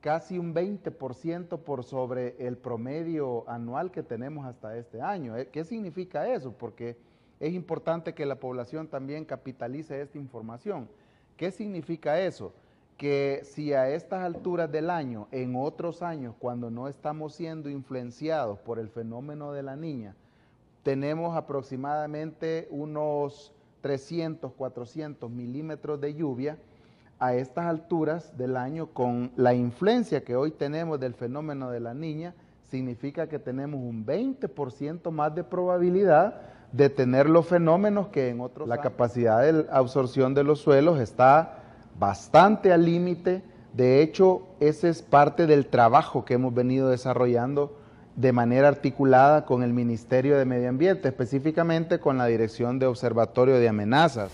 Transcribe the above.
casi un 20% por sobre el promedio anual que tenemos hasta este año. Eh, ¿Qué significa eso? Porque es importante que la población también capitalice esta información. ¿Qué significa eso? Que si a estas alturas del año, en otros años, cuando no estamos siendo influenciados por el fenómeno de la niña, tenemos aproximadamente unos 300, 400 milímetros de lluvia, a estas alturas del año, con la influencia que hoy tenemos del fenómeno de la niña, significa que tenemos un 20% más de probabilidad de tener los fenómenos que en otros La capacidad de absorción de los suelos está bastante al límite. De hecho, ese es parte del trabajo que hemos venido desarrollando de manera articulada con el Ministerio de Medio Ambiente, específicamente con la Dirección de Observatorio de Amenazas.